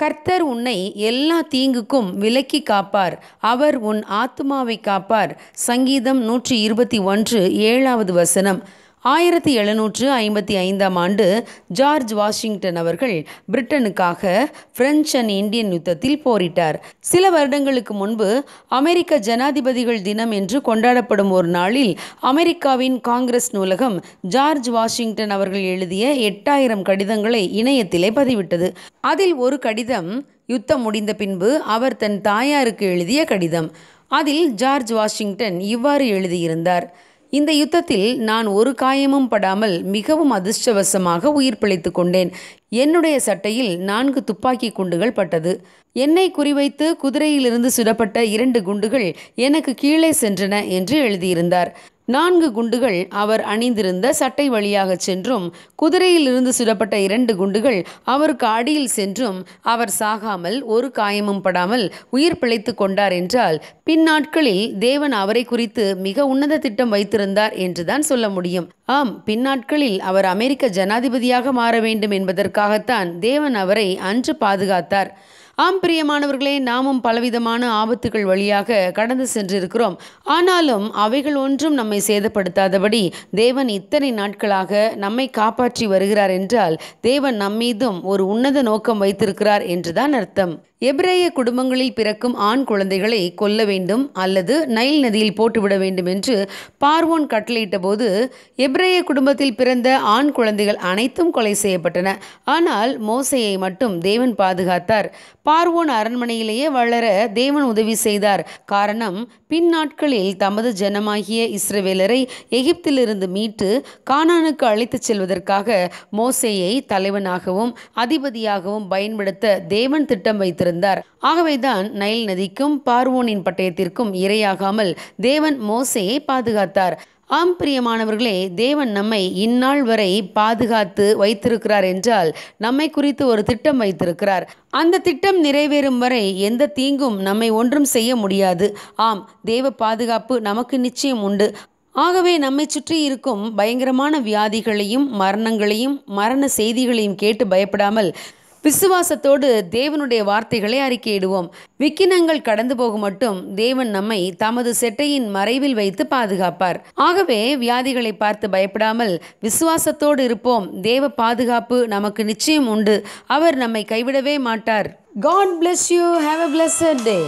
கர்த்தர் உன்னை எல்லா தீங்குக்கும் விலக்கி காப்பார் அவர் உன் ஆத்மாவை காப்பார் சங்கீதம் நூற்றி இருபத்தி ஒன்று ஏழாவது வசனம் ஆயிரத்தி எழுநூற்று ஐம்பத்தி ஐந்தாம் ஆண்டு ஜார்ஜ் வாஷிங்டன் அவர்கள் பிரிட்டனுக்காக பிரெஞ்சு அண்ட் இந்தியன் யுத்தத்தில் போரிட்டார் சில வருடங்களுக்கு முன்பு அமெரிக்க ஜனாதிபதிகள் தினம் என்று கொண்டாடப்படும் ஒரு நாளில் அமெரிக்காவின் காங்கிரஸ் நூலகம் ஜார்ஜ் வாஷிங்டன் அவர்கள் எழுதிய எட்டாயிரம் கடிதங்களை இணையத்திலே பதிவிட்டது அதில் ஒரு கடிதம் யுத்தம் முடிந்த பின்பு அவர் தன் தாயாருக்கு எழுதிய கடிதம் அதில் ஜார்ஜ் வாஷிங்டன் இவ்வாறு எழுதியிருந்தார் இந்த யுத்தத்தில் நான் ஒரு காயமும் படாமல் மிகவும் அதிர்ஷ்டவசமாக உயிர் பிழைத்து கொண்டேன் என்னுடைய சட்டையில் நான்கு துப்பாக்கி குண்டுகள் பட்டது என்னை குறிவைத்து குதிரையிலிருந்து சுடப்பட்ட இரண்டு குண்டுகள் எனக்கு கீழே சென்றன என்று எழுதியிருந்தார் நான்கு குண்டுகள் அவர் அணிந்திருந்த சட்டை வழியாக சென்றும் குதிரையில் இருந்து சுடப்பட்ட இரண்டு குண்டுகள் அவருக்கு அடியில் சென்றும் அவர் சாகாமல் ஒரு காயமும் படாமல் உயிர் பிழைத்து கொண்டார் என்றால் பின்னாட்களில் தேவன் அவரை குறித்து மிக உன்னத திட்டம் வைத்திருந்தார் என்றுதான் சொல்ல முடியும் ஆம் பின்னாட்களில் அவர் அமெரிக்க ஜனாதிபதியாக மாற வேண்டும் என்பதற்காகத்தான் தேவன் அவரை அன்று பாதுகாத்தார் ஆம் பிரியமானவர்களே நாமும் பலவிதமான ஆபத்துகள் வழியாக கடந்து சென்றிருக்கிறோம் ஆனாலும் அவைகள் ஒன்றும் நம்மை சேதப்படுத்தாதபடி தேவன் இத்தனை நாட்களாக நம்மை காப்பாற்றி வருகிறார் என்றால் தேவன் நம்மீதும் ஒரு உன்னத நோக்கம் வைத்திருக்கிறார் என்றுதான் அர்த்தம் எப்ரேய குடும்பங்களில் பிறக்கும் ஆண் குழந்தைகளை கொல்ல வேண்டும் அல்லது நைல் நதியில் போட்டுவிட வேண்டும் என்று பார்வோன் கட்டளையிட்ட போது எப்ரேய குடும்பத்தில் பிறந்த ஆண் குழந்தைகள் அனைத்தும் கொலை செய்யப்பட்டன ஆனால் மோசையை மட்டும் தேவன் பாதுகாத்தார் பார்வோன் அரண்மனையிலேயே வளர தேவன் உதவி செய்தார் காரணம் பின் நாட்களில் தமது ஜனமாகிய இஸ்ரவேலரை எகிப்திலிருந்து மீட்டு கானானுக்கு அழைத்துச் செல்வதற்காக மோசையை தலைவனாகவும் அதிபதியாகவும் பயன்படுத்த தேவன் திட்டம் வைத்திருந்தார் கொண்டிருந்தார் ஆகவேதான் நைல் நதிக்கும் பார்வோனின் பட்டயத்திற்கும் இரையாகாமல் தேவன் மோசையை பாதுகாத்தார் ஆம் பிரியமானவர்களே தேவன் நம்மை இந்நாள் வரை பாதுகாத்து வைத்திருக்கிறார் என்றால் நம்மை குறித்து ஒரு திட்டம் வைத்திருக்கிறார் அந்த திட்டம் நிறைவேறும் வரை எந்த தீங்கும் நம்மை ஒன்றும் செய்ய முடியாது ஆம் தேவ பாதுகாப்பு நமக்கு நிச்சயம் உண்டு ஆகவே நம்மை சுற்றி இருக்கும் பயங்கரமான வியாதிகளையும் மரணங்களையும் மரண செய்திகளையும் கேட்டு பயப்படாமல் விசுவாசத்தோடு தேவனுடைய வார்த்தைகளை அறிக்கையிடுவோம் விக்கினங்கள் கடந்து போக மட்டும் தேவன் நம்மை தமது செட்டையின் மறைவில் வைத்து பாதுகாப்பார் ஆகவே வியாதிகளை பார்த்து பயப்படாமல் விசுவாசத்தோடு இருப்போம் தேவ பாதுகாப்பு நமக்கு நிச்சயம் உண்டு அவர் நம்மை கைவிடவே மாட்டார் God bless you have a blessed day